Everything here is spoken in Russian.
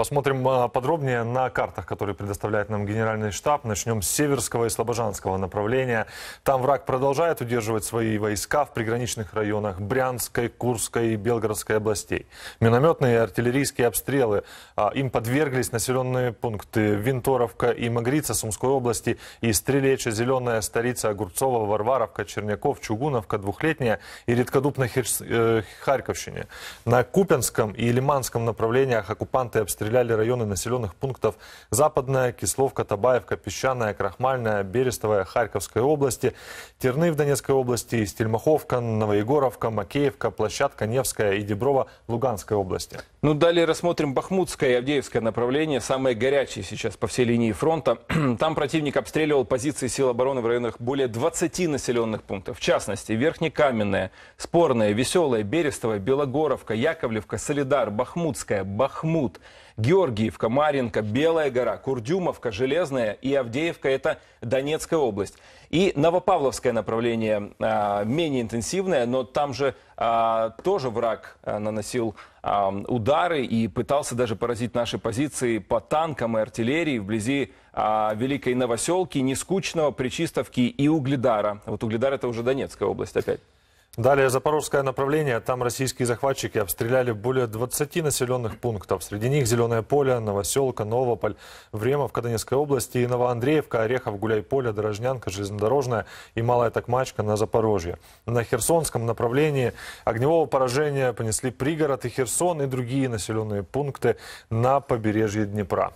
Посмотрим а, подробнее на картах, которые предоставляет нам генеральный штаб. Начнем с северского и слобожанского направления. Там враг продолжает удерживать свои войска в приграничных районах Брянской, Курской и Белгородской областей. Минометные и артиллерийские обстрелы а, им подверглись населенные пункты Винторовка и Магрица Сумской области и Стрелеча, Зеленая, Старица, Огурцова, Варваровка, Черняков, Чугуновка, Двухлетняя и Редкодуб на э, Харьковщине. На Купенском и Лиманском направлениях оккупанты обстреляли обстреляли районы населенных пунктов Западная, Кисловка, Табаевка, Песчаная, Крахмальная, Берестовая, Харьковской области, Терны в Донецкой области, Стельмаховка, Новоегоровка, Макеевка, Площадка, Невская и Деброва Луганской области. Ну, далее рассмотрим Бахмутское и Авдеевское направление, самое горячее сейчас по всей линии фронта. Там противник обстреливал позиции сил обороны в районах более 20 населенных пунктов. В частности, Верхнекаменная, Спорная, Веселая, Берестовая, Белогоровка, Яковлевка, Солидар, Бахмутская, Бахмут, Георгиевка, Маринка, Белая гора, Курдюмовка, Железная и Авдеевка – это Донецкая область. И Новопавловское направление а, менее интенсивное, но там же а, тоже враг а, наносил а, удары и пытался даже поразить наши позиции по танкам и артиллерии вблизи а, Великой Новоселки, Нескучного, Причистовки и Угледара. Вот Угледар – это уже Донецкая область опять. Далее запорожское направление. Там российские захватчики обстреляли более 20 населенных пунктов. Среди них Зеленое поле, Новоселка, Новополь, в Донецкой области и Новоандреевка, Орехов, Гуляйполе, Дорожнянка, Железнодорожная и Малая Токмачка на Запорожье. На Херсонском направлении огневого поражения понесли пригород и Херсон и другие населенные пункты на побережье Днепра.